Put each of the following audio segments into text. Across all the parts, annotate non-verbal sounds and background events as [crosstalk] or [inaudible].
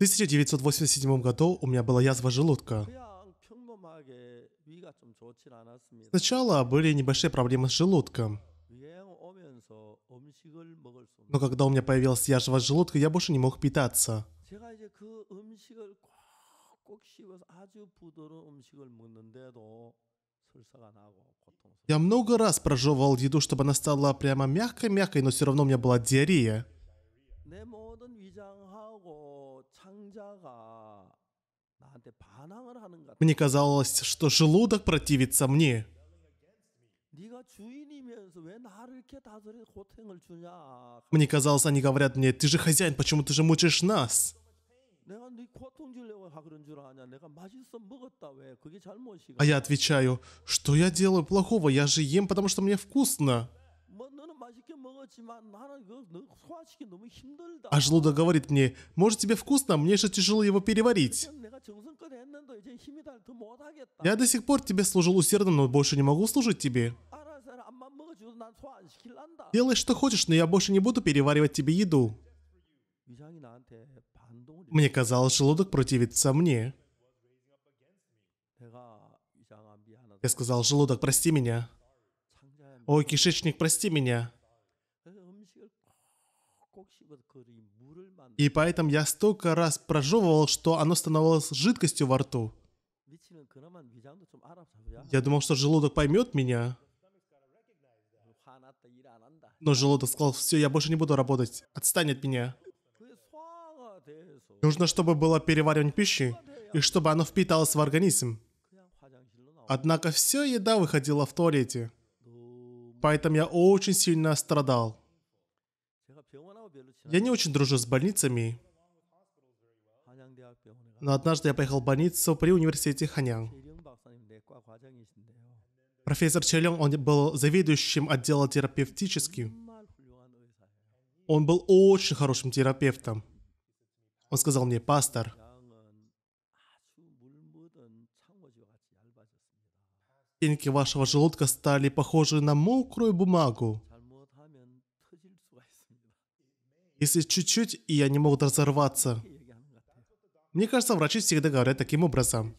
1987 году у меня была язва желудка. Сначала были небольшие проблемы с желудком. Но когда у меня появилась язва желудка, я больше не мог питаться. Я много раз прожевывал еду, чтобы она стала прямо мягкой-мягкой, но все равно у меня была диарея. Мне казалось, что желудок противится мне. Мне казалось, они говорят мне, ты же хозяин, почему ты же мучаешь нас? А я отвечаю, что я делаю плохого? Я же ем, потому что мне вкусно. А желудок говорит мне, может тебе вкусно, мне же тяжело его переварить. Я до сих пор тебе служил усердно, но больше не могу служить тебе. Делай что хочешь, но я больше не буду переваривать тебе еду. Мне казалось, желудок противится мне. Я сказал, желудок, прости меня. О, кишечник, прости меня. И поэтому я столько раз прожевывал, что оно становилось жидкостью во рту. Я думал, что желудок поймет меня. Но желудок сказал, все, я больше не буду работать. Отстань от меня. Нужно, чтобы было переваривание пищи, и чтобы оно впиталось в организм. Однако все еда выходила в туалете. Поэтому я очень сильно страдал. Я не очень дружу с больницами. Но однажды я поехал в больницу при университете Ханян. Профессор Челен, он был заведующим отдела терапевтическим. Он был очень хорошим терапевтом. Он сказал мне, пастор, стенки вашего желудка стали похожи на мокрую бумагу. Если чуть-чуть, и они могут разорваться. Мне кажется, врачи всегда говорят таким образом.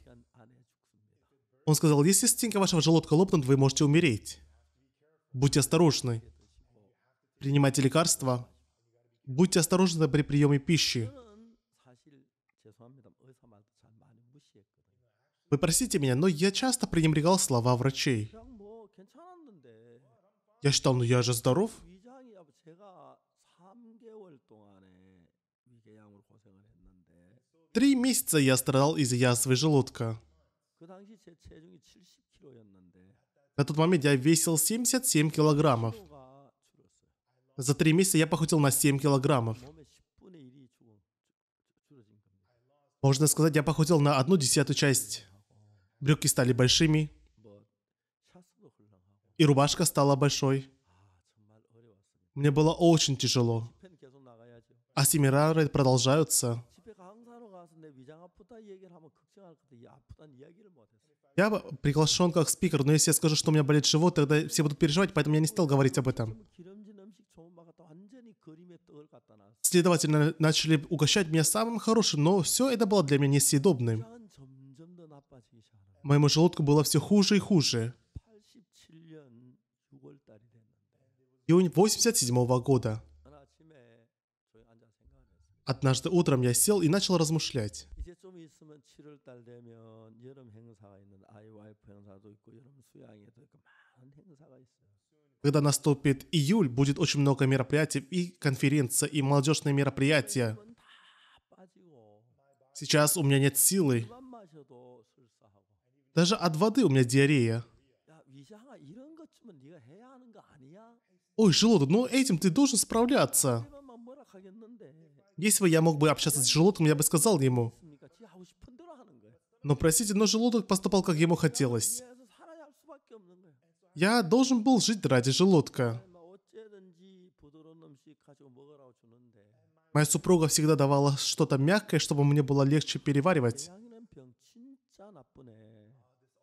Он сказал, если стенки вашего желудка лопнут, вы можете умереть. Будьте осторожны. Принимайте лекарства. Будьте осторожны при приеме пищи. Вы простите меня, но я часто пренебрегал слова врачей. Я считал, ну я же здоров. Три месяца я страдал из-за язвы желудка. На тот момент я весил 77 килограммов. За три месяца я похудел на 7 килограммов. Можно сказать, я похудел на одну десятую часть брюки стали большими, и рубашка стала большой. А, Мне было очень тяжело. А семинары продолжаются. Я приглашен как спикер, но если я скажу, что у меня болит живот, тогда все будут переживать, поэтому я не стал говорить об этом. Следовательно, начали угощать меня самым хорошим, но все это было для меня несъедобным. Моему желудку было все хуже и хуже. Июнь 87 -го года. Однажды утром я сел и начал размышлять. Когда наступит июль, будет очень много мероприятий и конференция, и молодежные мероприятия. Сейчас у меня нет силы. Даже от воды у меня диарея. Ой, желудок, ну этим ты должен справляться. Если бы я мог бы общаться с желудком, я бы сказал ему. Но простите, но желудок поступал, как ему хотелось. Я должен был жить ради желудка. Моя супруга всегда давала что-то мягкое, чтобы мне было легче переваривать.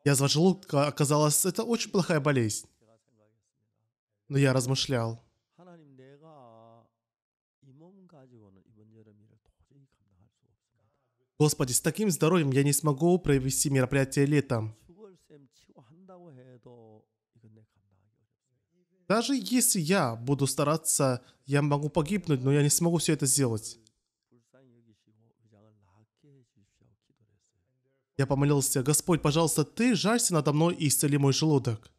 Язва желудка оказалась, это очень плохая болезнь. Но я размышлял. Господи, с таким здоровьем я не смогу провести мероприятие летом. Даже если я буду стараться, я могу погибнуть, но я не смогу все это сделать. Я помолился, «Господь, пожалуйста, Ты жарься надо мной и исцели мой желудок».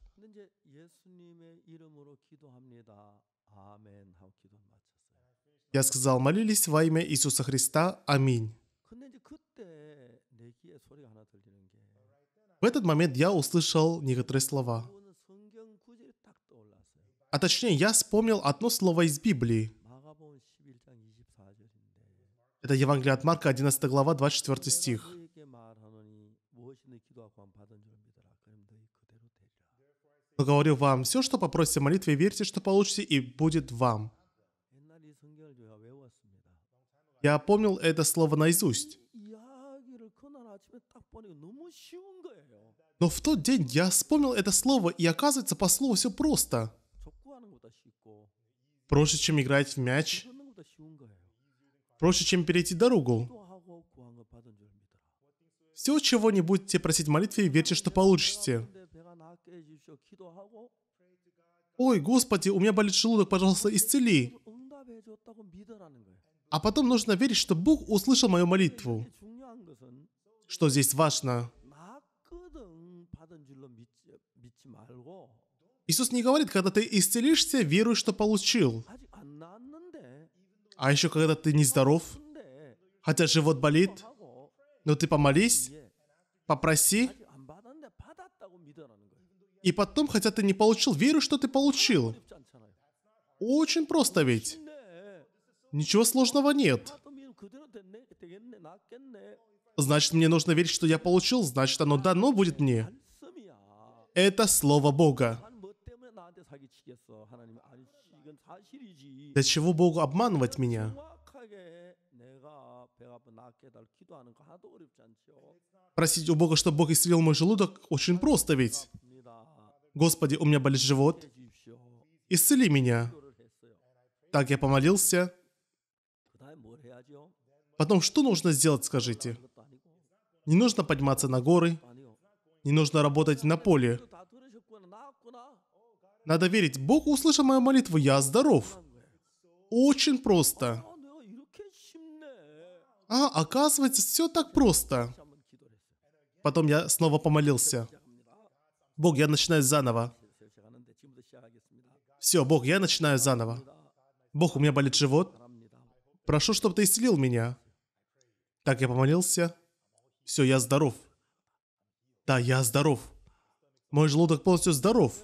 Я сказал, молились во имя Иисуса Христа, аминь. В этот момент я услышал некоторые слова. А точнее, я вспомнил одно слово из Библии. Это Евангелие от Марка, 11 глава, 24 стих. Но говорю вам, все, что попросите в молитве, верьте, что получите, и будет вам. Я помнил это слово наизусть. Но в тот день я вспомнил это слово, и оказывается, по слову все просто. Проще, чем играть в мяч. Проще, чем перейти дорогу. Все, чего не будете просить молитвы, верьте, что получите. Ой, Господи, у меня болит желудок, пожалуйста, исцели. А потом нужно верить, что Бог услышал мою молитву. Что здесь важно? Иисус не говорит, когда ты исцелишься, веруй, что получил. А еще когда ты нездоров, хотя живот болит, но ты помолись, попроси, и потом, хотя ты не получил, верю, что ты получил. Очень просто ведь. Ничего сложного нет. Значит, мне нужно верить, что я получил, значит, оно дано будет мне. Это слово Бога. Для чего Богу обманывать меня? Просить у Бога, чтобы Бог исцелил мой желудок, очень просто ведь. «Господи, у меня болит живот, исцели меня». Так я помолился. Потом, что нужно сделать, скажите? Не нужно подниматься на горы, не нужно работать на поле. Надо верить, Бог услышал мою молитву, я здоров. Очень просто. А, оказывается, все так просто. Потом я снова помолился. Бог, я начинаю заново. Все, Бог, я начинаю заново. Бог, у меня болит живот. Прошу, чтобы ты исцелил меня. Так я помолился. Все, я здоров. Да, я здоров. Мой желудок полностью здоров.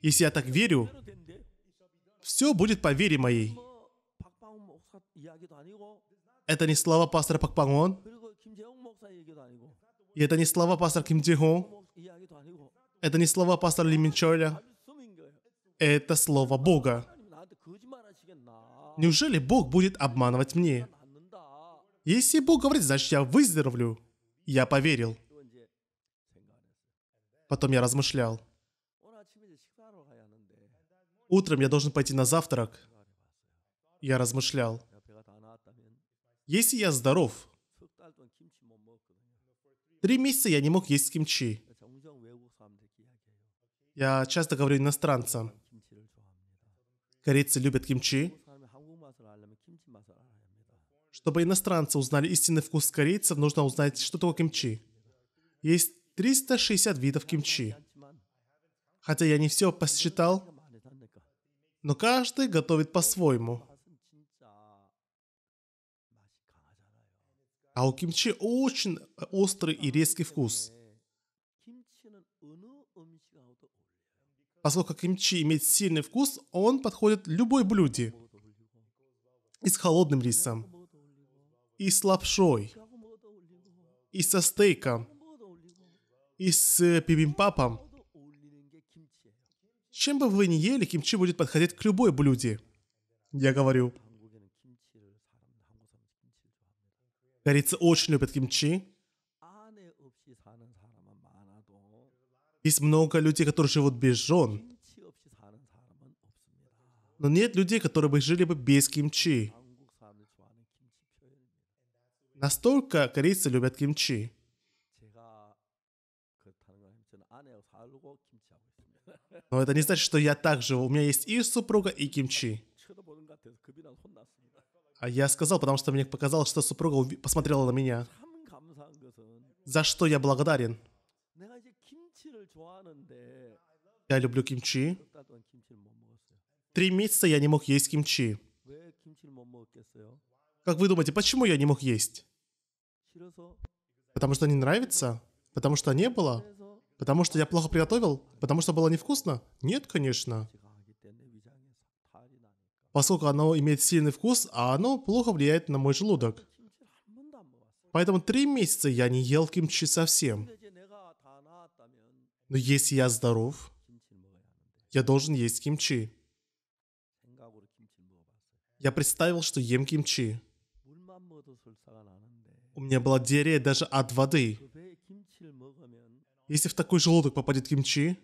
Если я так верю, все будет по вере моей. Это не слова пастора Пак Пангон. И это не слова пастора Ким Джихо. Это не слова пастора Лименчоля. Это слово Бога. Неужели Бог будет обманывать мне? Если Бог говорит, значит я выздоровлю. Я поверил. Потом я размышлял. Утром я должен пойти на завтрак. Я размышлял. Если я здоров, три месяца я не мог есть кимчи. Я часто говорю иностранцам. Корейцы любят кимчи. Чтобы иностранцы узнали истинный вкус корейцев, нужно узнать, что такое кимчи. Есть 360 видов кимчи. Хотя я не все посчитал, но каждый готовит по-своему. А у кимчи очень острый и резкий вкус. Поскольку кимчи имеет сильный вкус, он подходит любой блюде. И с холодным рисом, и с лапшой, и со стейком, и с пибимпапом. Э, Чем бы вы ни ели, кимчи будет подходить к любой блюде. Я говорю. Корейцы очень любят кимчи. Есть много людей, которые живут без жен. Но нет людей, которые бы жили бы без кимчи. Настолько корейцы любят кимчи. Но это не значит, что я так живу. У меня есть и супруга, и кимчи. А я сказал, потому что мне показалось, что супруга посмотрела на меня. За что я благодарен. Я люблю кимчи. Три месяца я не мог есть кимчи. Как вы думаете, почему я не мог есть? Потому что не нравится? Потому что не было? Потому что я плохо приготовил? Потому что было невкусно? Нет, конечно. Поскольку оно имеет сильный вкус, а оно плохо влияет на мой желудок. Поэтому три месяца я не ел кимчи совсем. Но если я здоров, я должен есть кимчи. Я представил, что ем кимчи. У меня была диарея даже от воды. Если в такой желудок попадет кимчи,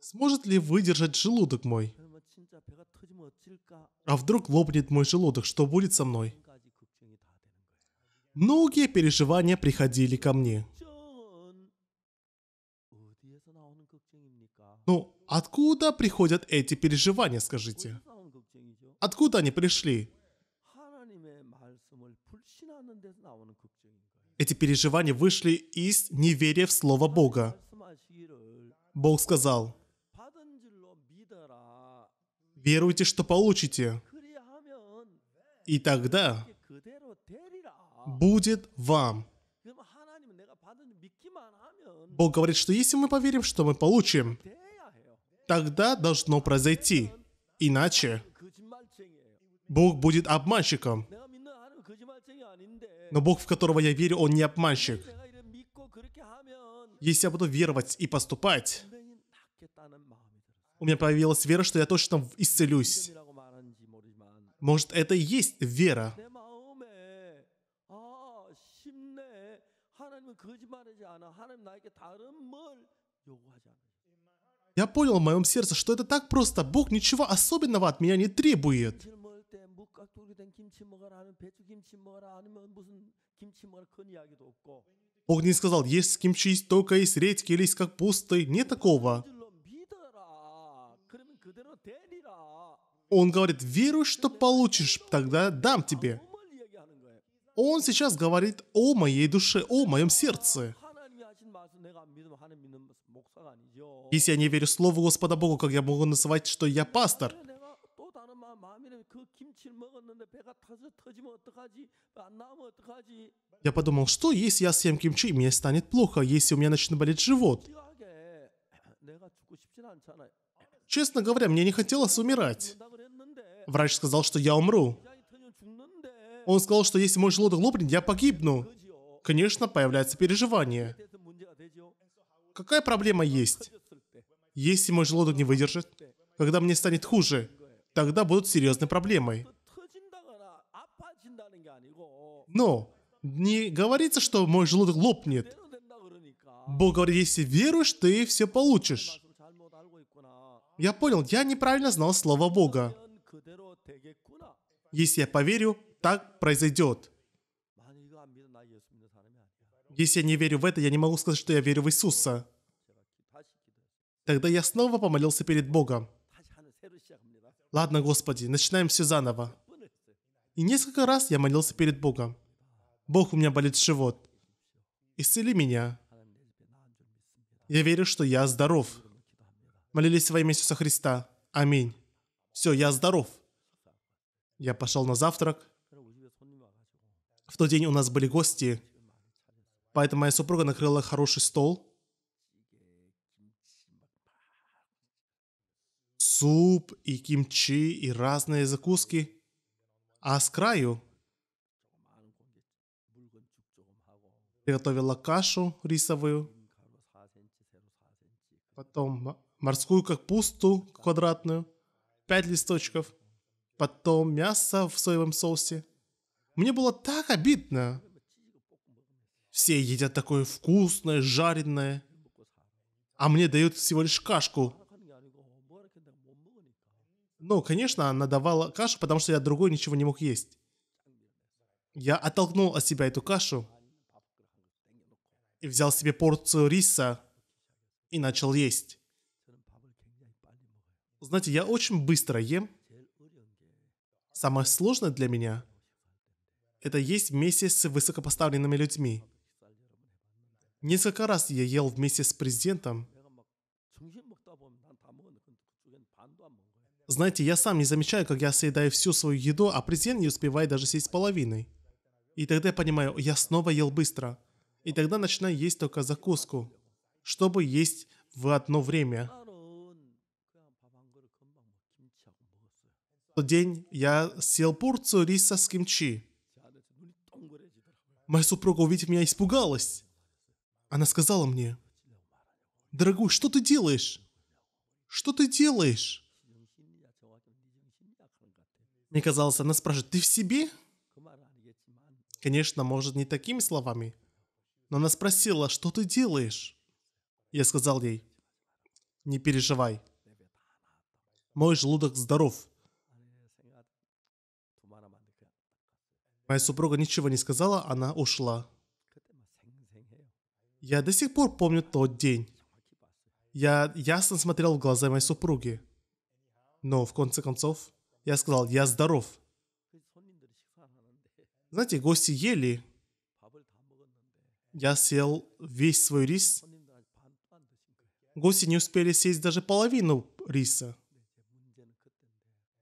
сможет ли выдержать желудок мой? А вдруг лопнет мой желудок, что будет со мной? Многие переживания приходили ко мне. Откуда приходят эти переживания, скажите? Откуда они пришли? Эти переживания вышли из неверия в Слово Бога. Бог сказал, «Веруйте, что получите, и тогда будет вам». Бог говорит, что если мы поверим, что мы получим, тогда должно произойти. Иначе Бог будет обманщиком. Но Бог, в которого я верю, Он не обманщик. Если я буду веровать и поступать, у меня появилась вера, что я точно исцелюсь. Может, это и есть вера. Я понял в моем сердце, что это так просто. Бог ничего особенного от меня не требует. Бог не сказал, есть с кимчи есть только есть редьки или из капусты. Нет такого. Он говорит, веруй, что получишь, тогда дам тебе. Он сейчас говорит о моей душе, о моем сердце. Если я не верю Слову Господа Богу, как я могу называть, что я пастор? Я подумал, что если я съем кимчи, мне станет плохо, если у меня начнет болеть живот. [clears throat] Честно говоря, мне не хотелось умирать. Врач сказал, что я умру. Он сказал, что если мой желудок лопнет, я погибну. Конечно, появляется переживание. Какая проблема есть? Если мой желудок не выдержит, когда мне станет хуже, тогда будут серьезной проблемой. Но не говорится, что мой желудок лопнет. Бог говорит, если веруешь, ты все получишь. Я понял, я неправильно знал слова Бога. Если я поверю, так произойдет. Если я не верю в это, я не могу сказать, что я верю в Иисуса. Тогда я снова помолился перед Богом. Ладно, Господи, начинаем все заново. И несколько раз я молился перед Богом. Бог, у меня болит живот. Исцели меня. Я верю, что я здоров. Молились во имя Иисуса Христа. Аминь. Все, я здоров. Я пошел на завтрак. В тот день у нас были гости – Поэтому моя супруга накрыла хороший стол. Суп и кимчи и разные закуски. А с краю приготовила кашу рисовую, потом морскую капусту квадратную, пять листочков, потом мясо в соевом соусе. Мне было так обидно, все едят такое вкусное, жареное. А мне дают всего лишь кашку. Ну, конечно, она давала кашу, потому что я другой ничего не мог есть. Я оттолкнул от себя эту кашу и взял себе порцию риса и начал есть. Знаете, я очень быстро ем. Самое сложное для меня – это есть вместе с высокопоставленными людьми. Несколько раз я ел вместе с президентом. Знаете, я сам не замечаю, как я съедаю всю свою еду, а президент не успевает даже съесть половиной. И тогда я понимаю, я снова ел быстро. И тогда начинаю есть только закуску, чтобы есть в одно время. В тот день я съел порцию риса с кимчи. Моя супруга, увидев меня, испугалась. Она сказала мне, «Дорогой, что ты делаешь? Что ты делаешь?» Мне казалось, она спрашивает, «Ты в себе?» Конечно, может, не такими словами, но она спросила, «Что ты делаешь?» Я сказал ей, «Не переживай. Мой желудок здоров». Моя супруга ничего не сказала, она ушла. Я до сих пор помню тот день. Я ясно смотрел в глаза моей супруги. Но в конце концов, я сказал, я здоров. Знаете, гости ели. Я съел весь свой рис. Гости не успели съесть даже половину риса.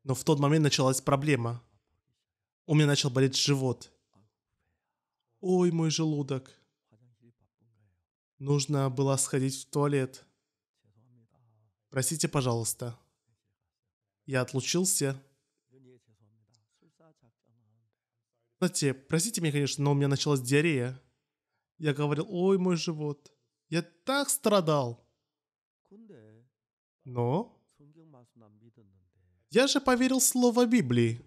Но в тот момент началась проблема. У меня начал болеть живот. Ой, мой желудок. Нужно было сходить в туалет. Простите, пожалуйста. Я отлучился. Кстати, простите меня, конечно, но у меня началась диарея. Я говорил, ой, мой живот. Я так страдал. Но я же поверил слово Библии.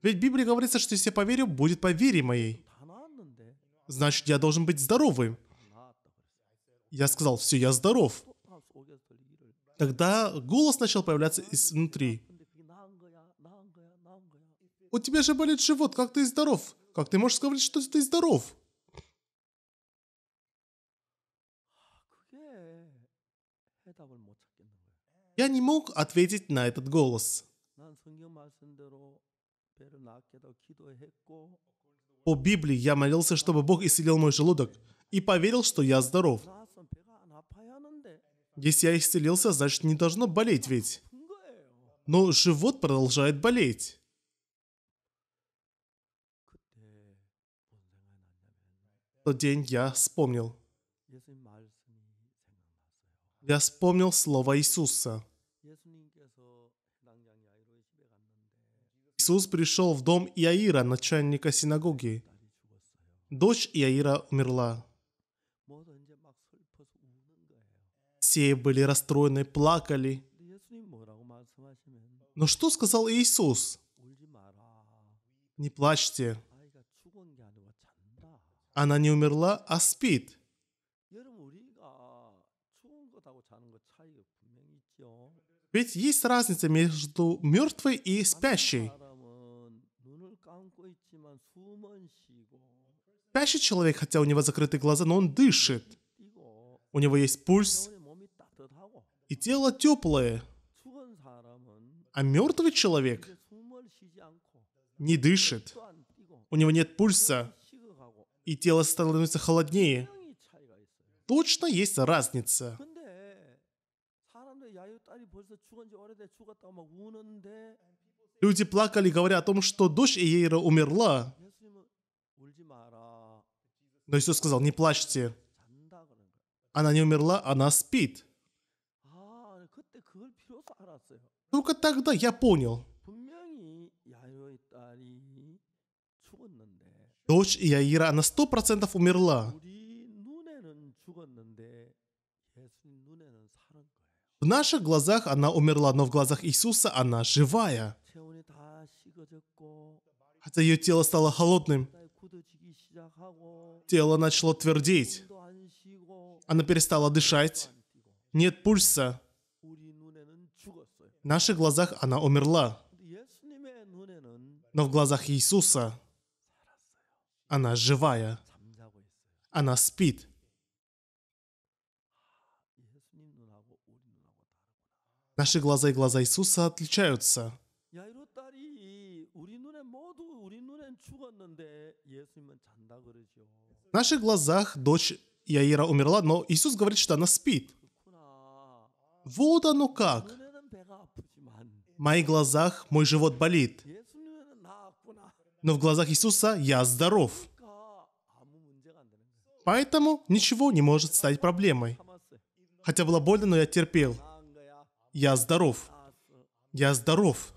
Ведь Библия Библии говорится, что если я поверю, будет по вере моей. Значит, я должен быть здоровым я сказал, все, я здоров. Тогда голос начал появляться изнутри. У тебя же болит живот, как ты здоров? Как ты можешь сказать, что ты здоров? Я не мог ответить на этот голос. По Библии я молился, чтобы Бог исцелил мой желудок, и поверил, что я здоров. Если я исцелился, значит не должно болеть ведь. Но живот продолжает болеть. В тот день я вспомнил. Я вспомнил слово Иисуса. Иисус пришел в дом Иаира, начальника синагоги. Дочь Иаира умерла. Все были расстроены, плакали. Но что сказал Иисус? Не плачьте. Она не умерла, а спит. Ведь есть разница между мертвой и спящей. Спящий человек, хотя у него закрыты глаза, но он дышит. У него есть пульс, и тело теплое. А мертвый человек не дышит. У него нет пульса, и тело становится холоднее. Точно есть разница. Люди плакали, говоря о том, что дочь Иейра умерла. Но Иисус сказал, не плачьте. Она не умерла, она спит. Только тогда я понял. Дочь Яира, на сто процентов умерла. В наших глазах она умерла, но в глазах Иисуса она живая. Хотя ее тело стало холодным, тело начало твердеть. Она перестала дышать. Нет пульса. В наших глазах она умерла. Но в глазах Иисуса она живая. Она спит. Наши глаза и глаза Иисуса отличаются. В наших глазах дочь Яира умерла, но Иисус говорит, что она спит. Вот оно как. В моих глазах мой живот болит. Но в глазах Иисуса я здоров. Поэтому ничего не может стать проблемой. Хотя было больно, но я терпел. Я здоров. Я здоров.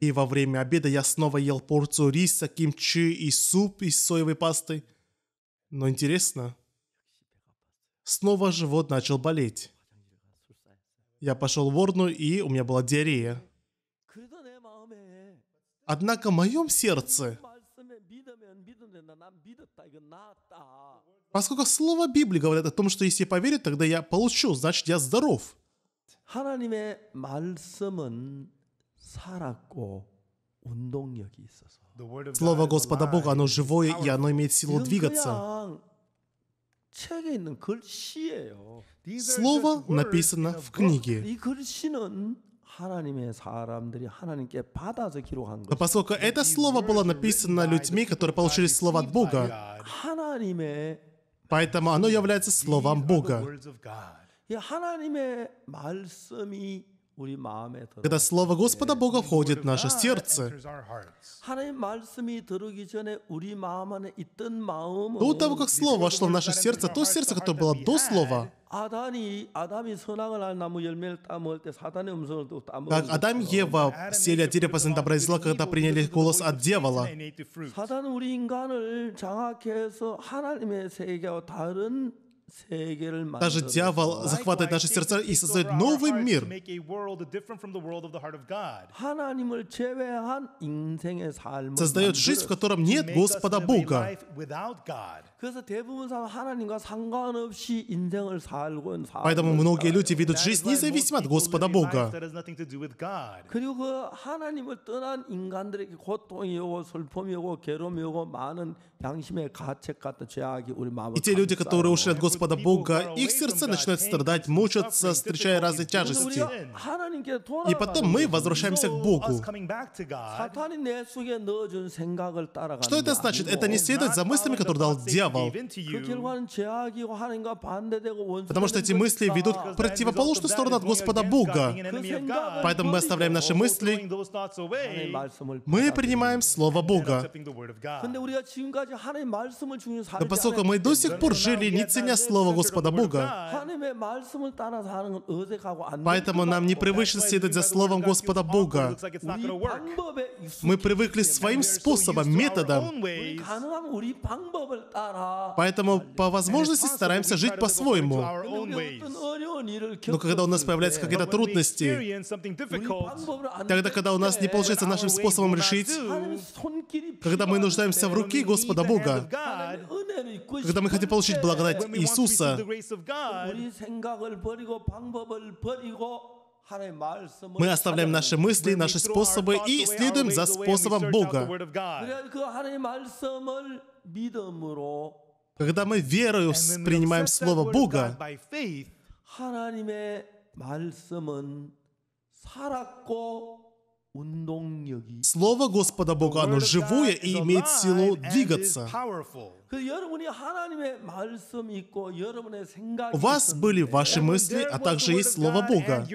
И во время обеда я снова ел порцию риса, кимчи и суп из соевой пасты. Но интересно, Снова живот начал болеть. Я пошел в Орну, и у меня была диарея. Однако в моем сердце, поскольку слово Библии говорит о том, что если я поверю, тогда я получу, значит я здоров. Слово Господа Бога, оно живое, и оно имеет силу двигаться. Слово написано в книге. Но а поскольку это слово было написано людьми, которые получили слово от Бога, поэтому оно является словом Бога. Когда слово Господа Бога входит в наше сердце, до того, как Слово вошло в наше сердце, то сердце, которое было до Слова, как Адам и Ева сели от дерева познания добра и зла, когда приняли голос от дьявола. Даже дьявол захватывает наши сердца и создает новый мир. Создает жизнь, в котором нет Господа Бога. Поэтому многие люди ведут жизнь независимо от Господа Бога. И те люди, которые ушли от Господа Бога, их сердца начинают страдать, мучаться, встречая разные тяжести. И потом мы возвращаемся к Богу. Что это значит? Это не следует за мыслями, которые дал дьявол дьявол. Потому что эти мысли ведут к противоположную сторону от Господа Бога. Поэтому мы оставляем наши мысли, мы принимаем Слово Бога. Но поскольку мы до сих пор жили, не ценя Слово Господа Бога, поэтому нам не привычно следовать за Словом Господа Бога. Мы привыкли своим способом, методом. Поэтому по возможности стараемся жить по-своему. Но когда у нас появляются какие-то трудности, тогда, когда у нас не получается нашим способом решить, когда мы нуждаемся в руке Господа Бога, когда мы хотим получить благодать Иисуса, мы оставляем наши мысли, наши способы и следуем за способом Бога. Когда мы верою принимаем Слово Бога, Слово Господа Бога, оно живое и имеет силу двигаться. У вас были ваши мысли, а также есть Слово Бога.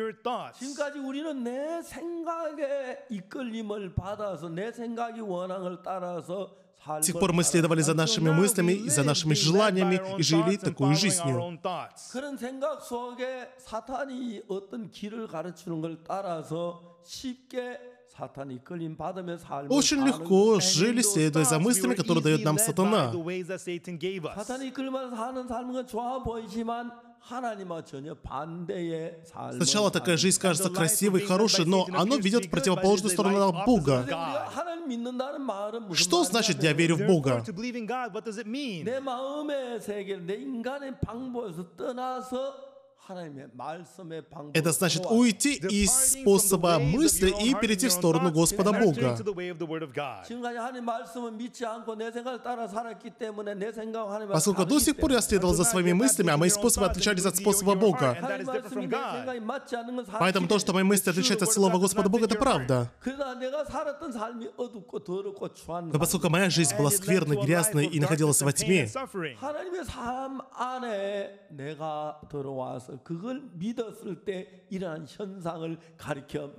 С тех пор мы следовали за нашими мыслями и за нашими желаниями и жили такую жизнью. Очень легко жили, следуя за мыслями, которые дает нам сатана. Сначала такая жизнь кажется красивой, хорошей, но она ведет в противоположную сторону Бога. Что значит «я верю в Бога»? Это значит уйти из способа мысли и перейти в сторону Господа Бога. Поскольку до сих пор я следовал за своими мыслями, а мои способы отличались от способа Бога. Поэтому то, что мои мысли отличаются от слова Господа Бога, это правда. Но поскольку моя жизнь была скверной, грязной и находилась во тьме,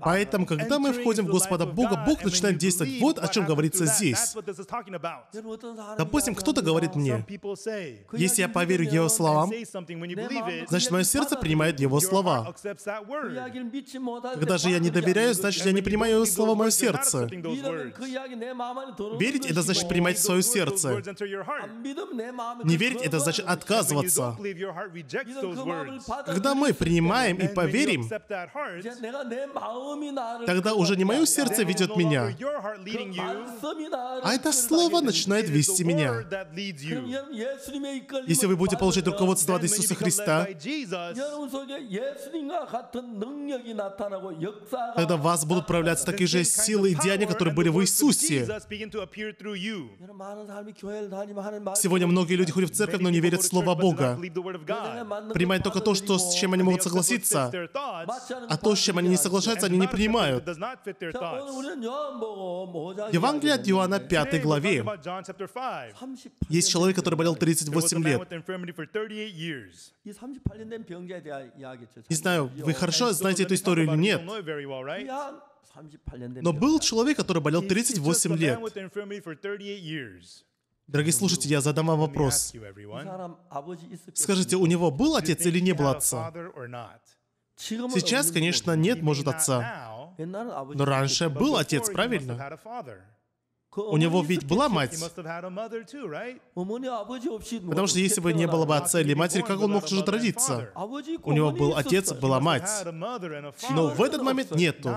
Поэтому, когда мы входим в Господа Бога, Бог начинает действовать. Вот о чем говорится здесь. Допустим, кто-то говорит мне, если я поверю его словам, значит, мое сердце принимает его слова. Когда же я не доверяю, значит, я не принимаю его слова в мое сердце. Верить — это значит принимать в свое сердце. А не верить — это значит отказываться. Когда мы принимаем и поверим, тогда уже не мое сердце ведет меня, а это слово начинает вести меня. Если вы будете получать руководство от Иисуса Христа, тогда в вас будут проявляться такие же силы и деяния, которые были в Иисусе. Сегодня многие люди ходят в церковь, но не верят в Слово Бога. Принимают только то, что то, с чем они могут согласиться, а то, с чем они не соглашаются, они не принимают. Евангелие от Иоанна 5 главе. Есть человек, который болел 38 лет. Не знаю, вы хорошо знаете эту историю или нет. Но был человек, который болел 38 лет. Дорогие слушатели, я задам вам вопрос. Скажите, у него был отец или не был отца? Сейчас, конечно, нет, может, отца. Но раньше был отец, правильно? У него ведь была мать. Потому что если бы не было бы отца или матери, как он мог же родиться? А У него был отец, была мать. Но в этот момент нету.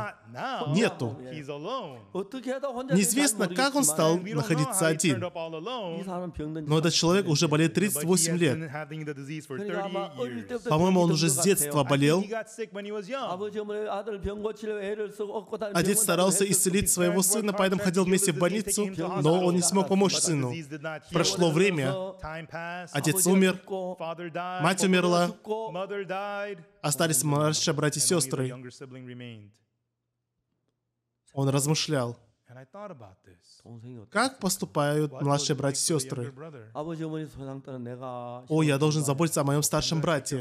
Нету. Неизвестно, как он стал находиться а, один. Но этот человек уже болеет 38 лет. По-моему, он уже с детства болел. А э, отец старался исцелить своего сына, поэтому ходил вместе в больницу, отцу, но он не смог помочь сыну. Прошло время, отец умер, мать умерла, остались младшие братья и сестры. Он размышлял, как поступают младшие братья и сестры? О, я должен заботиться о моем старшем брате.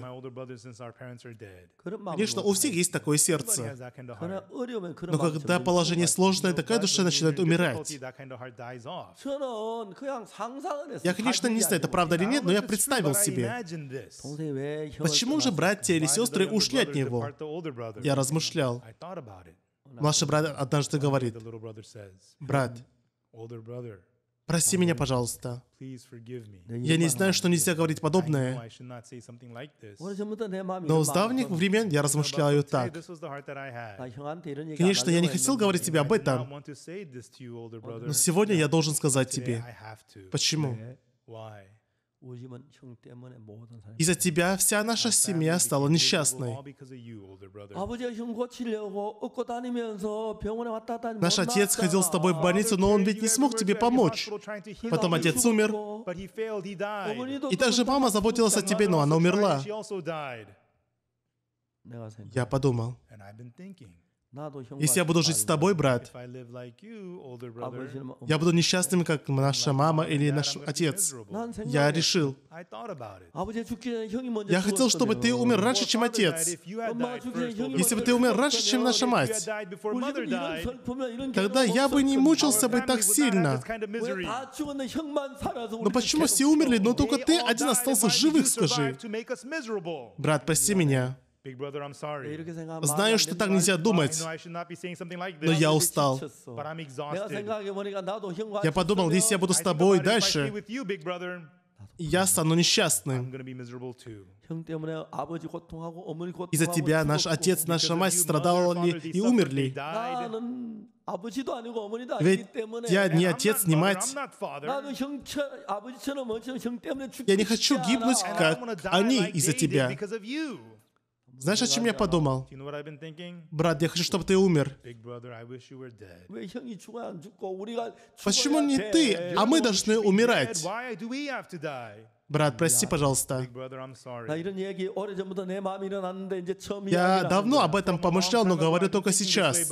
Конечно, у всех есть такое сердце. Но когда положение сложное, такая душа начинает умирать. Я, конечно, не знаю, это правда или нет, но я представил себе. Почему же братья или сестры ушли от него? Я размышлял. Младший брат однажды говорит, брат, Прости меня, пожалуйста. Я не знаю, что нельзя говорить подобное. Но с давних времен я размышляю так. А Конечно, я не хотел говорить тебе об этом, но сегодня я должен сказать тебе. Почему? Из-за тебя вся наша семья стала несчастной. Наш отец ходил с тобой в больницу, но он ведь не смог тебе помочь. Потом отец умер. И также мама заботилась о тебе, но она умерла. Я подумал. Если я буду жить с тобой, брат, а я буду несчастным, как наша мама или наш отец. Я решил. А я хотел, чтобы ты умер раньше, чем отец. А Если бы ты умер раньше, чем наша мать, тогда я бы не мучился бы так сильно. Но ну почему все умерли, но только ты один остался живых, скажи? Брат, прости меня. Знаю, что так нельзя думать, но я устал. Я «А подумал, если я буду с тобой дальше, я стану несчастным. Из-за тебя наш отец, наша мать страдали и умерли. Ведь я не отец, не мать. Я не хочу гибнуть, как они из-за тебя. Знаешь, о чем я подумал? Брат, я хочу, чтобы ты умер. Почему не ты, а мы должны умирать? Брат, прости, пожалуйста. Я давно об этом помышлял, но говорю только сейчас.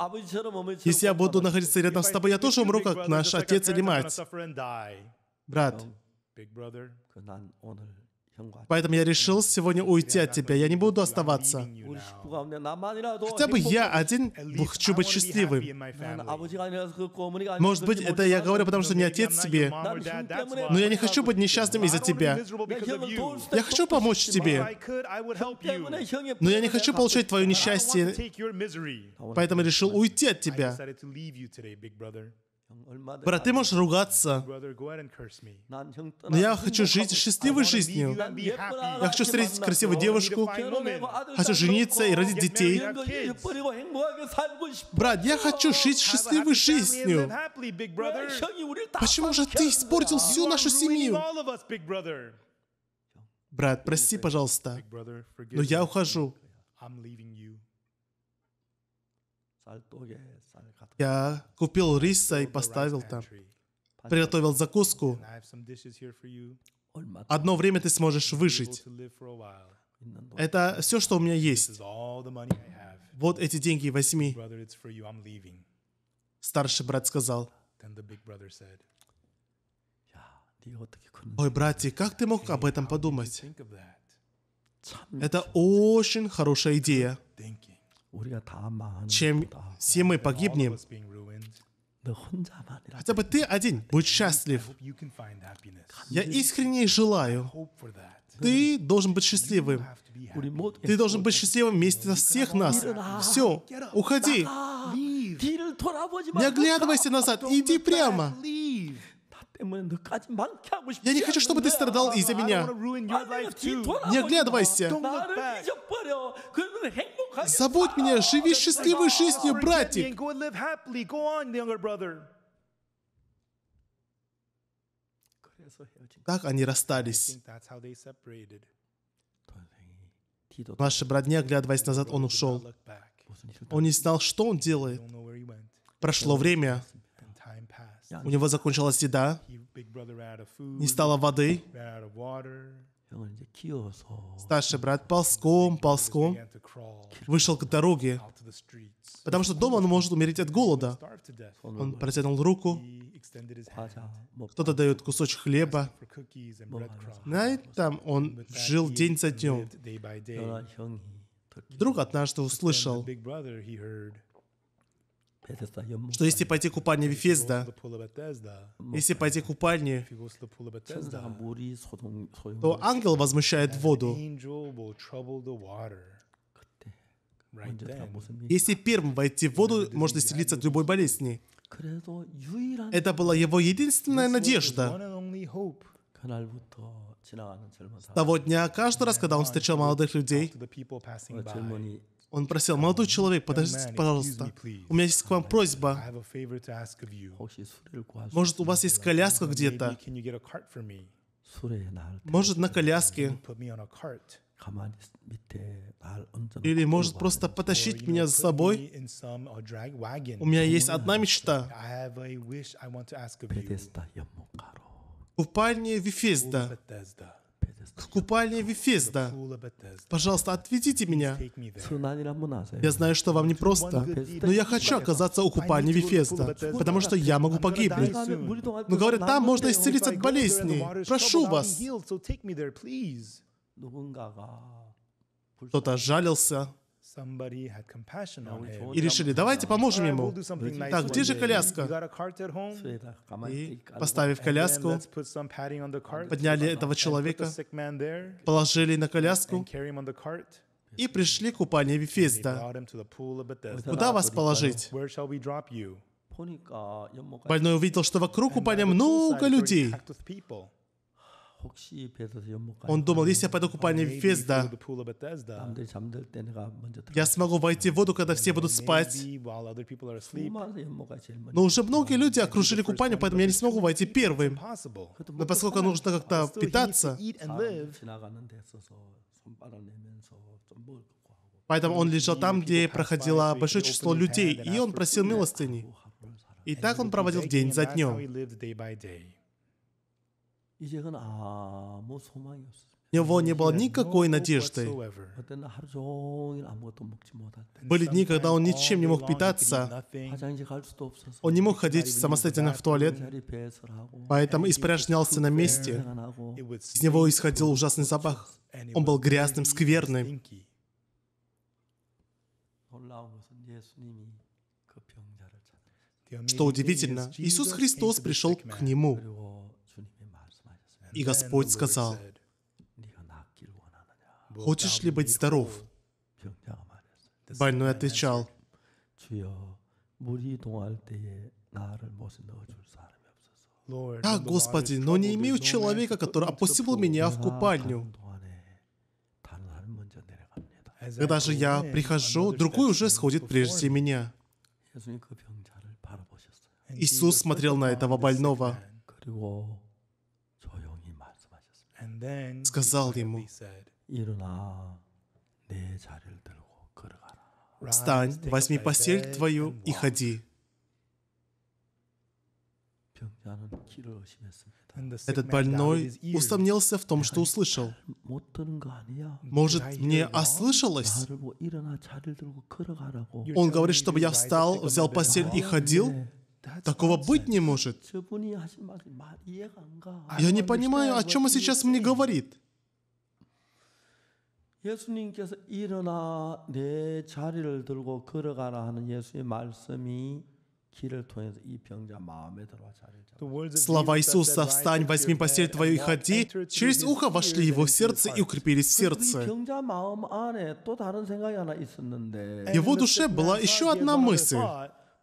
А Если я буду находиться рядом с тобой, я тоже умру, как наш отец или мать. Брат, Поэтому я решил сегодня уйти от тебя. Я не буду оставаться. Хотя бы я один хочу быть счастливым. Может быть, это я говорю, потому что не отец тебе. Но я не хочу быть несчастным из-за тебя. Я хочу помочь тебе. Но я не хочу получать твое несчастье. Поэтому решил уйти от тебя. Брат, ты можешь ругаться. Но я хочу жить счастливой жизнью. Я хочу встретить красивую девушку. Хочу жениться и родить детей. Брат, я хочу жить счастливой жизнью. Почему же ты испортил всю нашу семью? Брат, прости, пожалуйста. Но я ухожу. Я купил риса и поставил там. Приготовил закуску. Одно время ты сможешь выжить. Это все, что у меня есть. Вот эти деньги возьми. Старший брат сказал. Ой, братья, как ты мог об этом подумать? Это очень хорошая идея чем все мы погибнем, хотя бы ты один будь счастлив. Я искренне желаю. Ты должен быть счастливым. Ты должен быть счастливым вместе со всех нас. Все, уходи. Не оглядывайся назад, иди прямо. Я не хочу, чтобы ты страдал из-за меня. Не оглядывайся. Забудь меня, живи счастливой жизнью, братик. Так они расстались. брат не оглядываясь назад, он ушел. Он не знал, что он делает. Прошло время. У него закончилась еда, не стало воды. Старший брат ползком, ползком вышел к дороге, потому что дома он может умереть от голода. Он протянул руку, кто-то дает кусочек хлеба. На этом он жил день за днем. Вдруг однажды услышал, что если пойти к купальне Вифезда, если пойти к то ангел возмущает воду. Если первым войти в воду, можно исцелиться от любой болезни. Это была его единственная надежда. С того дня, каждый раз, когда он встречал молодых людей, он просил, молодой человек, подождите, пожалуйста, у меня есть к вам просьба. Может, у вас есть коляска где-то? Может, на коляске? Или может просто потащить меня за собой? У меня есть одна мечта. В Купальня Вифезда к купальне да? Пожалуйста, отведите меня. Я знаю, что вам непросто, но я хочу оказаться у купальни Вифезда, потому что я могу погибнуть. Но говорят, там можно исцелиться от болезней. Прошу вас. Кто-то жалился. И решили, давайте поможем ему. Так, где же коляска? И, поставив коляску, подняли этого человека, положили на коляску и пришли к купанию Вифезда. Куда вас положить? А, Больной увидел, что вокруг купания много людей. Он думал, если я пойду купание в фезда, я смогу войти в воду, когда все будут спать. Но уже многие люди окружили купание, поэтому я не смогу войти первым. Но поскольку нужно как-то питаться, поэтому он лежал там, где проходило большое число людей, и он просил милостыни. И так он проводил день за днем него не было никакой надежды. Были дни, когда он ничем не мог питаться. Он не мог ходить самостоятельно в туалет, поэтому испражнялся на месте. Из него исходил ужасный запах. Он был грязным, скверным. Что удивительно, Иисус Христос пришел к нему. И Господь сказал, «Хочешь ли быть здоров?» Больной отвечал, «Да, Господи, но не имею человека, который опустил меня в купальню». Когда же я прихожу, другой уже сходит прежде меня. Иисус смотрел на этого больного сказал ему, «Встань, возьми постель твою и ходи». Этот больной усомнился в том, что услышал. Может, мне ослышалось? Он говорит, чтобы я встал, взял постель и ходил? Такого быть не может. Я не понимаю, о чем он сейчас мне говорит. Слова Иисуса «Встань, возьми постель твою и ходи» через ухо вошли его в сердце и укрепились в сердце. Его душе была еще одна мысль.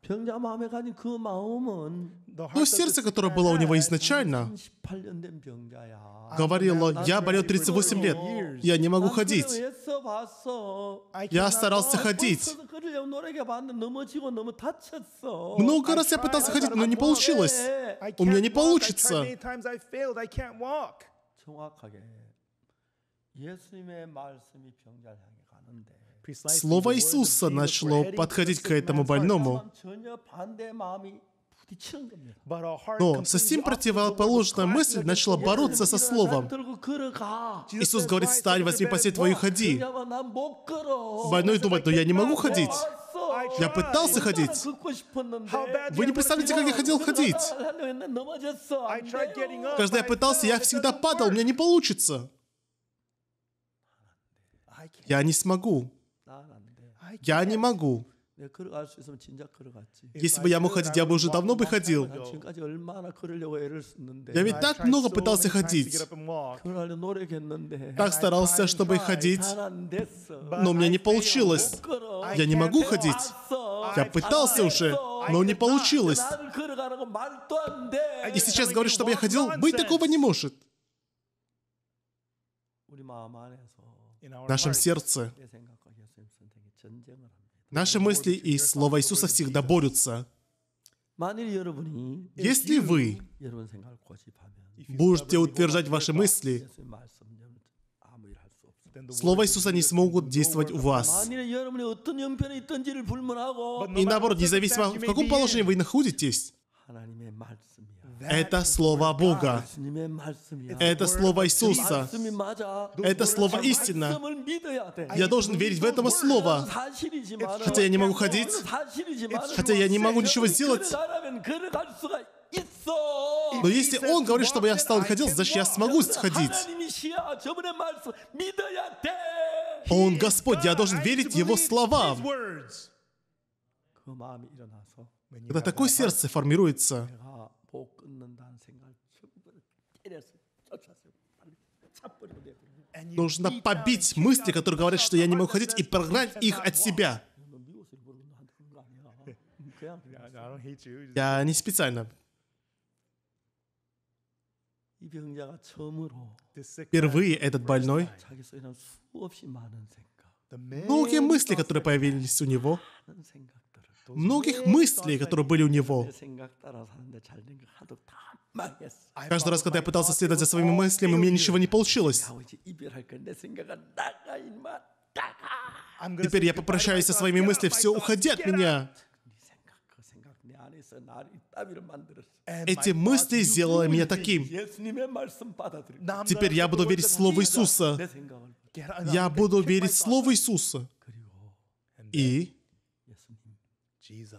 Но ну, сердце, которое было у него изначально, говорило, «Я болел 38 лет, я не могу ходить». Я старался ходить. Много раз я пытался ходить, но не получилось. У меня не получится. 정확하게 Слово Иисуса начало подходить к этому больному. Но совсем противоположная мысль начала бороться со словом. Иисус говорит, «Встань, возьми посеть твою, ходи». Больной думает, «Но я не могу ходить». Я пытался ходить. Вы не представляете, как я хотел ходить. Когда я пытался, я всегда падал, у меня не получится. Я не смогу. Я не могу. Если бы я мог ходить, я бы уже давно бы ходил. Я ведь так много пытался ходить. Так старался, чтобы ходить. Но у меня не получилось. Я не могу ходить. Я пытался уже, но не получилось. И сейчас говорит, чтобы я ходил, быть такого не может. В нашем сердце Наши мысли и Слово Иисуса всегда борются. Если вы будете утверждать ваши мысли, Слово Иисуса не смогут действовать у вас. И наоборот, независимо в каком положении вы находитесь, это слово Бога. Это слово Иисуса. Это слово истина. Я должен верить в этого слова. Хотя я не могу ходить, хотя я не могу ничего сделать. Но если Он говорит, чтобы я встал и ходил, значит, я смогу сходить. Он Господь, я должен верить Его словам. Когда такое сердце формируется, Нужно побить мысли, которые говорят, что я не могу ходить, и прогнать их от себя. Я не специально. Впервые этот больной многие мысли, которые появились у него, многих мыслей, которые были у него. Каждый раз, когда я пытался следовать за своими мыслями, у меня ничего не получилось. Теперь я попрощаюсь со своими мыслями, все, уходи от меня. Эти мысли сделали меня таким. Теперь я буду верить в Слово Иисуса. Я буду верить в Слово Иисуса. И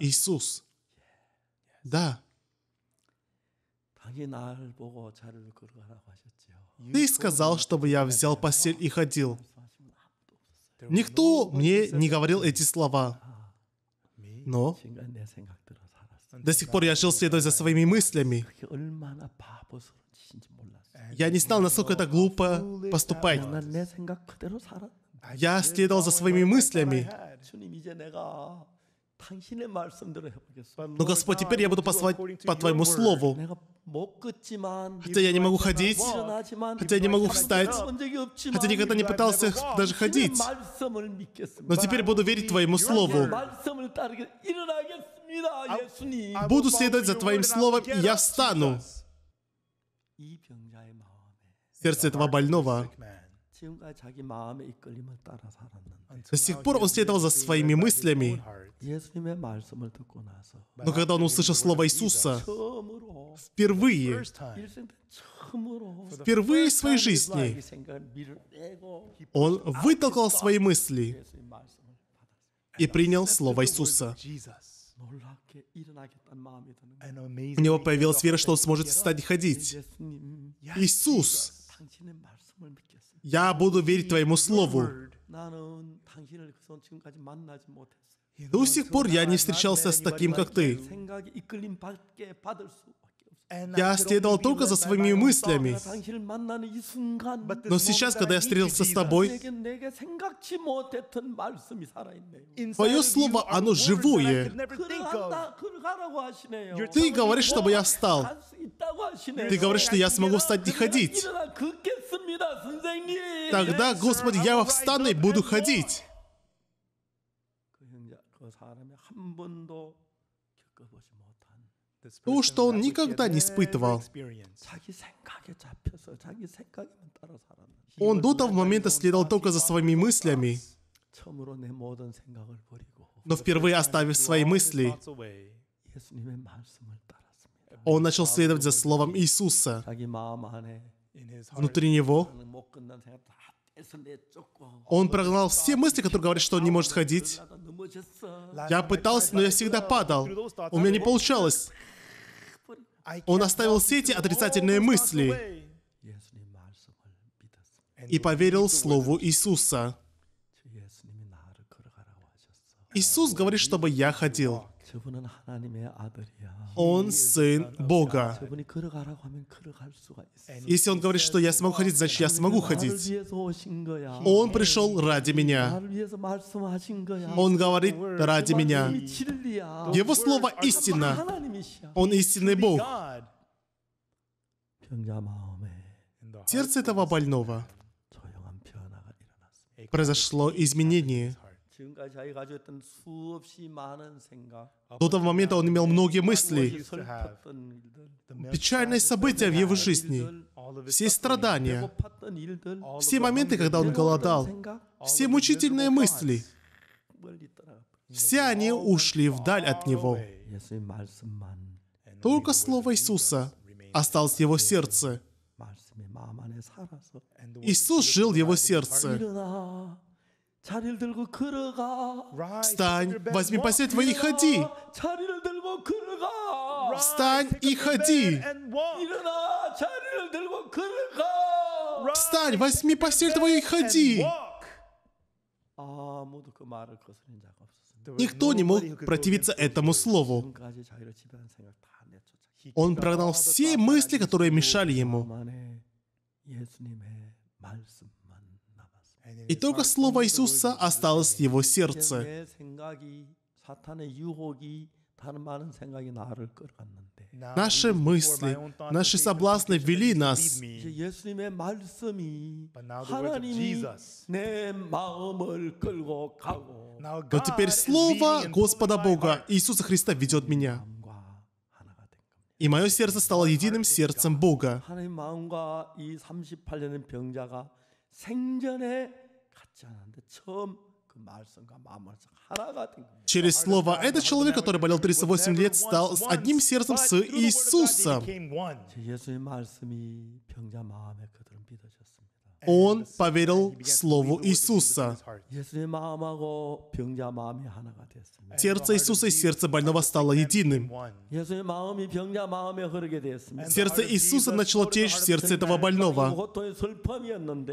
Иисус. Да. Ты сказал, чтобы я взял постель и ходил. Никто мне не говорил эти слова. Но до сих пор я жил следуя за своими мыслями. Я не знал, насколько это глупо поступать. Я следовал за своими мыслями. Но, Господь, теперь я буду послать по Твоему Слову. Хотя я не могу ходить, хотя я не могу встать, хотя никогда не пытался даже ходить. Но теперь буду верить Твоему Слову. Буду следовать за Твоим Словом, и я встану. Сердце этого больного до сих пор он следовал за своими мыслями. Но когда он услышал слово Иисуса, впервые, впервые в своей жизни, он вытолкал свои мысли и принял слово Иисуса. У него появилась вера, что он сможет встать и ходить. Иисус, я буду верить твоему слову. До сих пор я не встречался с таким, как ты. Я следовал только за своими мыслями. Но сейчас, когда я встретился с тобой, твое слово, оно живое. Ты говоришь, чтобы я встал. Ты говоришь, что я смогу встать и ходить. Тогда, Господи, я встану и буду ходить. то, что он никогда не испытывал. Он до того момента следовал только за своими мыслями, но впервые оставив свои мысли, он начал следовать за словом Иисуса. Внутри него он прогнал все мысли, которые говорят, что он не может ходить. Я пытался, но я всегда падал. У меня не получалось. Он оставил все эти отрицательные мысли и поверил слову Иисуса. Иисус говорит, чтобы я ходил. Он сын Бога. Если он говорит, что я смогу ходить, значит я смогу ходить. Он пришел ради меня. Он говорит ради меня. Его слово истина. Он истинный Бог. сердце этого больного произошло изменение. До того момента он имел многие мысли. Печальные события в его жизни, все страдания, все моменты, когда он голодал, все мучительные мысли, все они ушли вдаль от него. Только слово Иисуса осталось в его сердце. Иисус жил в его сердце. Встань, возьми постель твою и ходи. Встань и ходи. Встань, возьми постель твою и ходи. А, Никто не мог противиться этому слову. Он прогнал все мысли, которые мешали ему. И только слово Иисуса осталось в его сердце. Наши мысли, наши соблазны вели нас. Но теперь Слово Господа Бога Иисуса Христа ведет меня. И мое сердце стало единым сердцем Бога. Через слово «этот человек, который болел 38 лет, стал с одним сердцем с Иисусом». Он поверил слову Иисуса. Сердце Иисуса и сердце больного стало единым. Сердце Иисуса начало течь в сердце этого больного.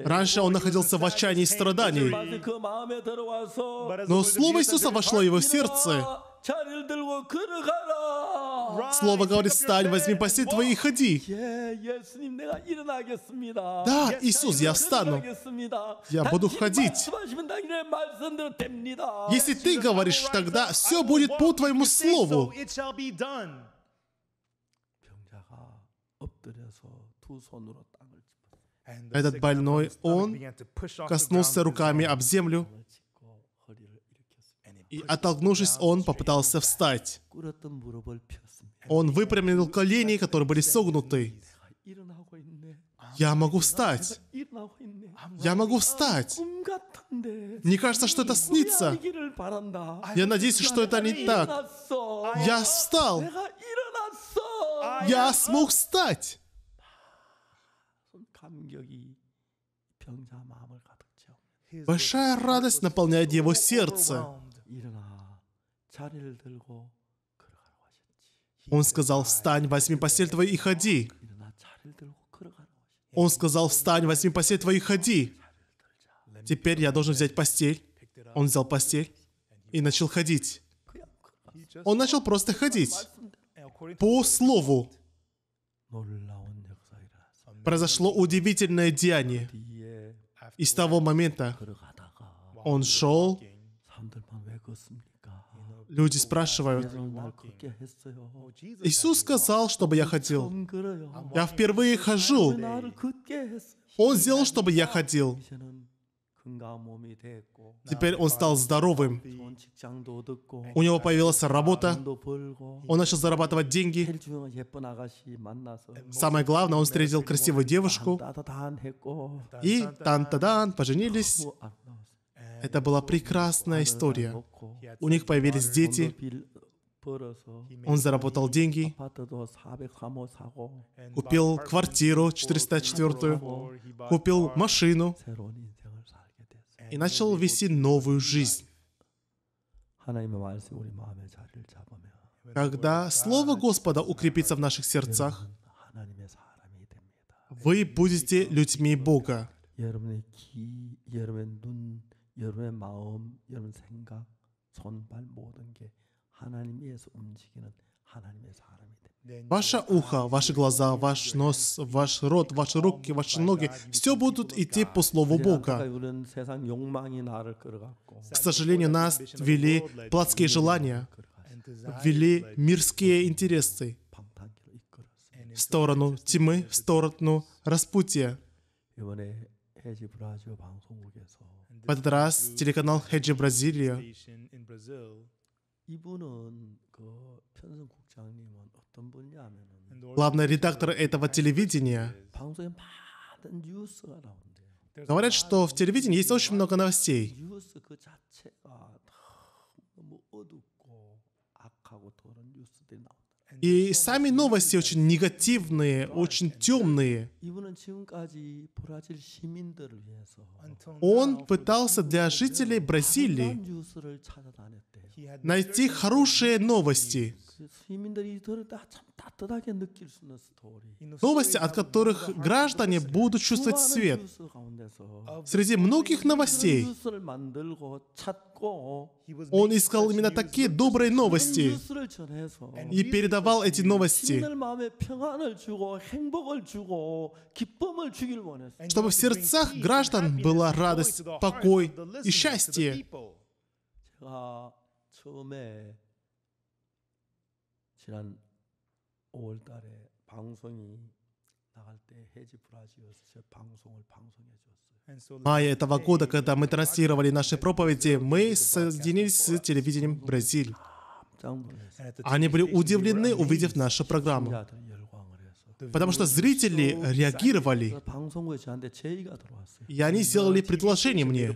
Раньше он находился в отчаянии и страдании. Но слово Иисуса вошло в его сердце, Слово говорит, встань, возьми постель твои и ходи. Да, Иисус, я встану. Я буду ходить. Если ты говоришь, тогда все а будет по твоему слову. Этот больной, он коснулся руками об землю, и, оттолкнувшись, он попытался встать. Он выпрямил колени, которые были согнуты. Я могу встать. Я могу встать. Мне кажется, что это снится. Я надеюсь, что это не так. Я встал. Я смог встать. Большая радость наполняет его сердце. Он сказал, встань, возьми постель твою и ходи. Он сказал, встань, возьми постель твою и ходи. Теперь я должен взять постель. Он взял постель и начал ходить. Он начал просто ходить. По слову. Произошло удивительное деяние. И с того момента он шел, Люди спрашивают, Иисус сказал, чтобы я ходил. Я впервые хожу. Он сделал, чтобы я ходил. Теперь он стал здоровым. У него появилась работа. Он начал зарабатывать деньги. Самое главное, он встретил красивую девушку. И тан-та-дан, поженились. Это была прекрасная история. У них появились дети, он заработал деньги, купил квартиру 404, купил машину и начал вести новую жизнь. Когда Слово Господа укрепится в наших сердцах, вы будете людьми Бога. 여러분의 마음, 여러분 생각, 손발 모든 게 하나님에서 움직이는 Ваше ухо, ваши глаза, ваш нос, ваш рот, ваши руки, ваши ноги, все будут идти по Слову Бога. К сожалению, нас вели плотские желания, вели мирские интересы в сторону тьмы, в сторону распутия. В этот раз телеканал Хеджи Бразилия Главный редактор этого телевидения говорят, что в телевидении есть очень много новостей. И сами новости очень негативные, очень темные. Он пытался для жителей Бразилии найти хорошие новости. Новости, от которых граждане будут чувствовать свет. Среди многих новостей он искал именно такие добрые новости и передавал эти новости, чтобы в сердцах граждан была радость, покой и счастье. 지난 5월 달에 방송이 мае этого года, когда мы транслировали наши проповеди, мы соединились с телевидением Бразиль. Они были удивлены, увидев нашу программу. Потому что зрители реагировали. И они сделали предложение мне.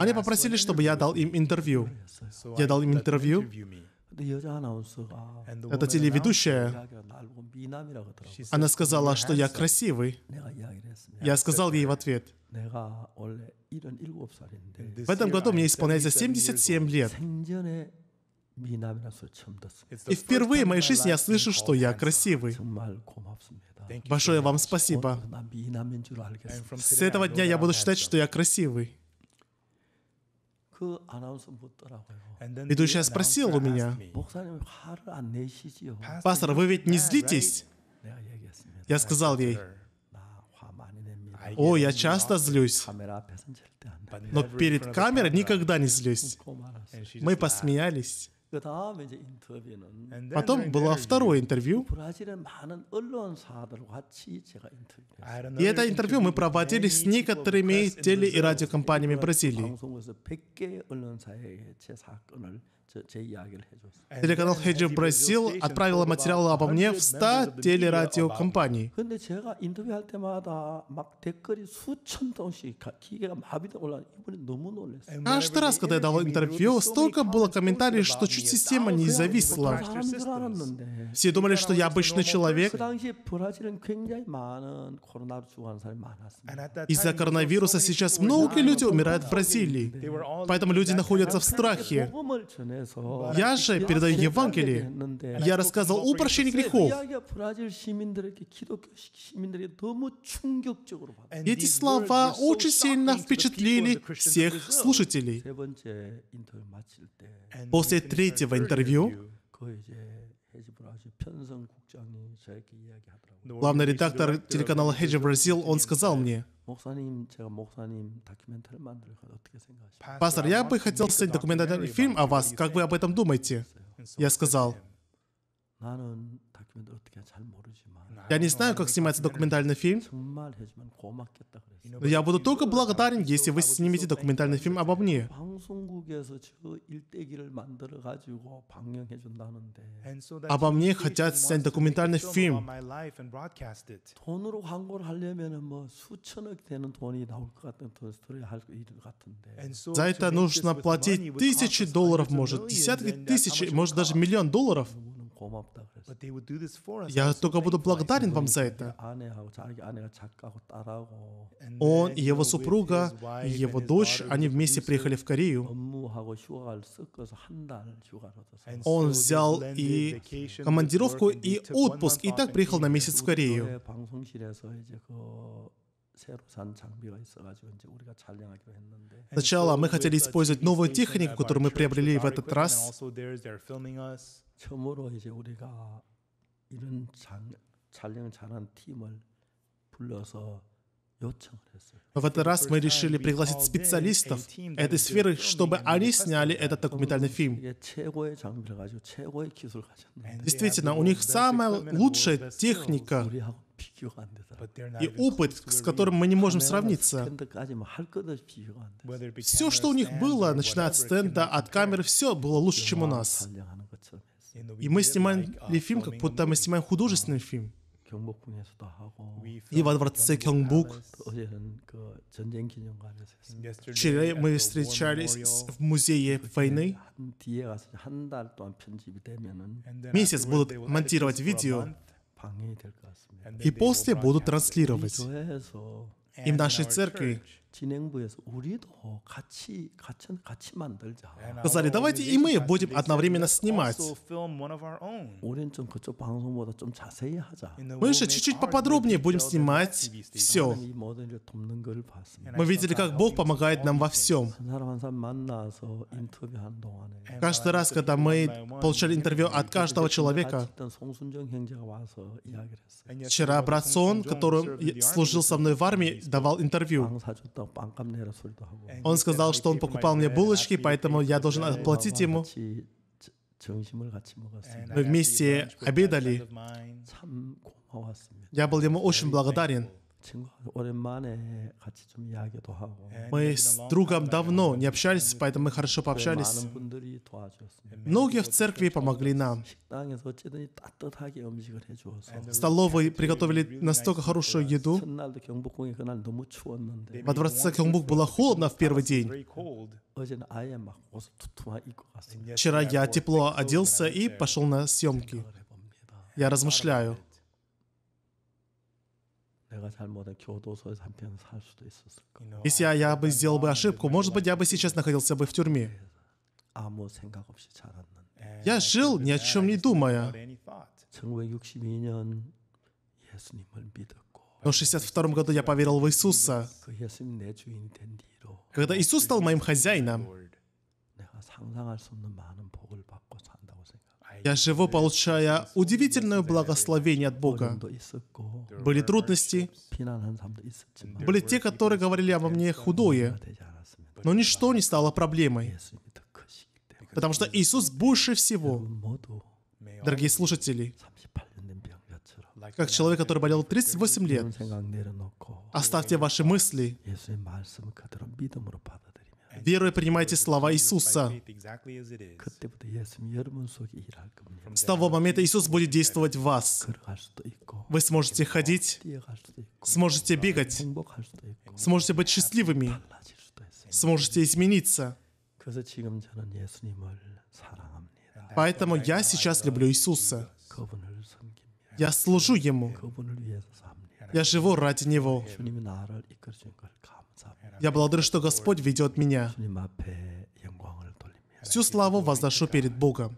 Они попросили, чтобы я дал им интервью. Я дал им интервью. Это телеведущая. Она сказала, что я красивый. Я сказал ей в ответ, в этом году мне исполняется 77 лет. И впервые в моей жизни я слышу, что я красивый. Большое вам спасибо. С этого дня я буду считать, что я красивый. Ведущий спросил у меня, «Пастор, вы ведь не злитесь?» Я сказал ей, «О, я часто злюсь, но перед камерой никогда не злюсь». Мы посмеялись. Потом было второе интервью. И это интервью мы проводили с некоторыми теле- и радиокомпаниями Бразилии. Телеканал Хеджи Бразил отправила материалы обо мне в 100 телерадиокомпаний. Каждый раз, когда я дал интервью, столько было комментариев, что чуть система не зависла. Все думали, что я обычный человек. Из-за коронавируса сейчас многие люди умирают в Бразилии. Поэтому люди находятся в страхе. Я же передаю Евангелие. Я рассказывал о прощении грехов. Эти слова очень сильно впечатлили всех слушателей. После третьего интервью Главный редактор телеканала Хеджи Бразил, он сказал мне, «Пастор, я бы хотел снять документальный фильм о вас, как вы об этом думаете?» Я сказал, я не знаю, как снимается документальный фильм, но я буду только благодарен, если вы снимете документальный фильм обо мне. Обо мне хотят снять документальный фильм. За это нужно платить тысячи долларов, может, десятки тысяч, может, даже миллион долларов. Я только буду благодарен вам за это. Он и его супруга, и его дочь, они вместе приехали в Корею. Он взял и командировку, и отпуск, и так приехал на месяц в Корею. Сначала мы хотели использовать новую технику, которую мы приобрели в этот раз. В этот раз мы решили пригласить специалистов этой сферы, чтобы они сняли этот документальный фильм. Действительно, у них самая лучшая техника, и опыт, с которым мы не можем сравниться. Все, что у них было, начиная от стенда, от камеры, все было лучше, чем у нас. И мы снимали uh, фильм, как будто мы снимаем художественный фильм. И во дворце Кёнгбук. Вчера мы встречались в музее войны. Месяц будут монтировать видео. И посты будут транслировать. И в нашей церкви 진행부에서 우리도 같이 같이 같이 만들자. 그래서 давайте и мы будем одновременно снимать. 우리는 좀 그쪽 방송보다 좀 자세히 하자. Мы же чуть-чуть поподробнее будем снимать все. Мы видели, как Бог помогает нам во всем. каждый раз, когда мы получали интервью от каждого человека, вчера брат Сон, который служил со мной в армии, давал интервью. Он сказал, что он покупал мне булочки, поэтому я должен оплатить ему. Мы вместе обедали. Я был ему очень благодарен. 친구 오랜만에 같이 좀 이야기도 하고. Мы с другом давно не общались, поэтому мы хорошо пообщались. 많은 분들이 도와주셨습니다. Многие в церкви помогли нам. 식당에서 어쨌든 따뜻하게 음식을 해주어서. столовой приготовили настолько хорошую еду. 첫날도 경복궁이 그날 너무 추웠는데. Во дворце Гyeongbuk было холодно в первый день. 어제는 아예 막 옷을 두툼한 입고 갔어요. Вчера я тепло оделся и пошел на съемки. Я размышляю. Если я, я бы сделал бы ошибку, может быть, я бы сейчас находился бы в тюрьме. Я жил, ни о чем не думая. Но в 62 году я поверил в Иисуса. Когда Иисус стал моим хозяином, я живу, получая удивительное благословение от Бога. Были трудности, были те, которые говорили обо мне худое, но ничто не стало проблемой, потому что Иисус больше всего. Дорогие слушатели, как человек, который болел 38 лет, оставьте ваши мысли верой принимайте слова Иисуса. С того момента Иисус будет действовать в вас. Вы сможете ходить, сможете бегать, сможете быть счастливыми, сможете измениться. Поэтому я сейчас люблю Иисуса. Я служу Ему. Я живу ради Него. Я благодарю, что Господь ведет меня. Всю славу возношу перед Богом.